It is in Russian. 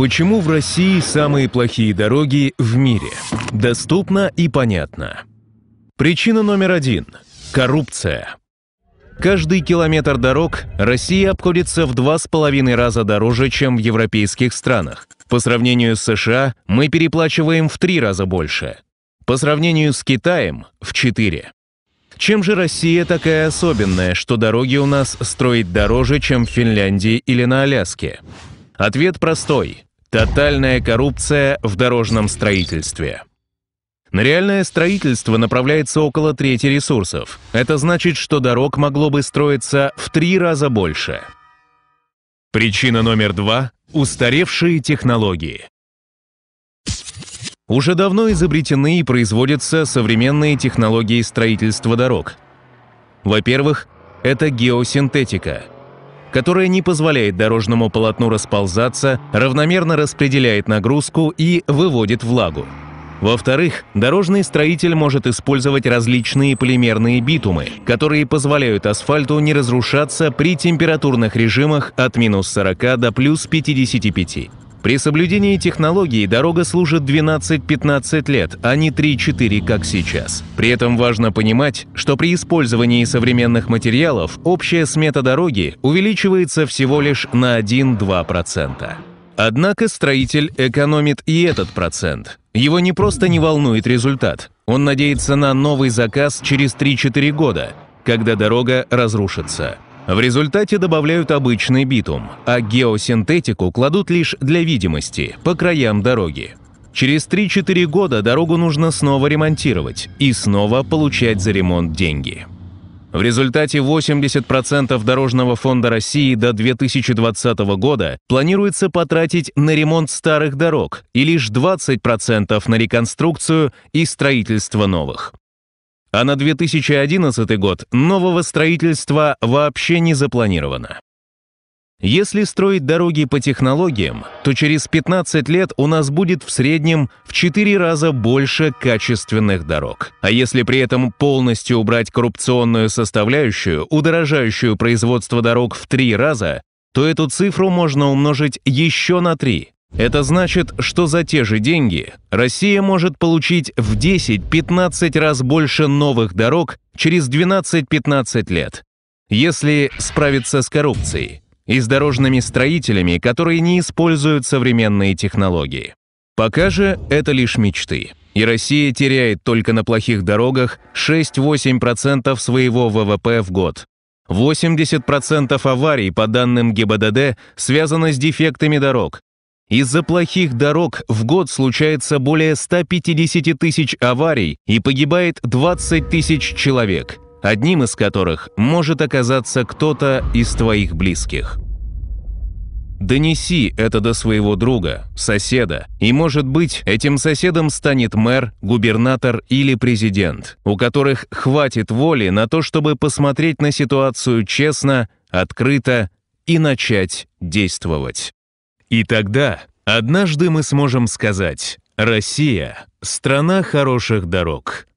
Почему в России самые плохие дороги в мире? Доступно и понятно. Причина номер один – коррупция. Каждый километр дорог Россия обходится в два с половиной раза дороже, чем в европейских странах. По сравнению с США мы переплачиваем в три раза больше. По сравнению с Китаем – в четыре. Чем же Россия такая особенная, что дороги у нас строить дороже, чем в Финляндии или на Аляске? Ответ простой. Тотальная коррупция в дорожном строительстве. На реальное строительство направляется около трети ресурсов. Это значит, что дорог могло бы строиться в три раза больше. Причина номер два – устаревшие технологии. Уже давно изобретены и производятся современные технологии строительства дорог. Во-первых, это геосинтетика – которая не позволяет дорожному полотну расползаться, равномерно распределяет нагрузку и выводит влагу. Во-вторых, дорожный строитель может использовать различные полимерные битумы, которые позволяют асфальту не разрушаться при температурных режимах от минус 40 до плюс 55. При соблюдении технологий дорога служит 12-15 лет, а не 3-4, как сейчас. При этом важно понимать, что при использовании современных материалов общая смета дороги увеличивается всего лишь на 1-2%. Однако строитель экономит и этот процент. Его не просто не волнует результат, он надеется на новый заказ через 3-4 года, когда дорога разрушится. В результате добавляют обычный битум, а геосинтетику кладут лишь для видимости, по краям дороги. Через 3-4 года дорогу нужно снова ремонтировать и снова получать за ремонт деньги. В результате 80% дорожного фонда России до 2020 года планируется потратить на ремонт старых дорог и лишь 20% на реконструкцию и строительство новых а на 2011 год нового строительства вообще не запланировано. Если строить дороги по технологиям, то через 15 лет у нас будет в среднем в 4 раза больше качественных дорог. А если при этом полностью убрать коррупционную составляющую, удорожающую производство дорог в 3 раза, то эту цифру можно умножить еще на 3, это значит, что за те же деньги Россия может получить в 10-15 раз больше новых дорог через 12-15 лет, если справиться с коррупцией и с дорожными строителями, которые не используют современные технологии. Пока же это лишь мечты. И Россия теряет только на плохих дорогах 6-8% своего ВВП в год. 80% аварий, по данным ГИБДД, связано с дефектами дорог, из-за плохих дорог в год случается более 150 тысяч аварий и погибает 20 тысяч человек, одним из которых может оказаться кто-то из твоих близких. Донеси это до своего друга, соседа, и, может быть, этим соседом станет мэр, губернатор или президент, у которых хватит воли на то, чтобы посмотреть на ситуацию честно, открыто и начать действовать. И тогда однажды мы сможем сказать «Россия – страна хороших дорог».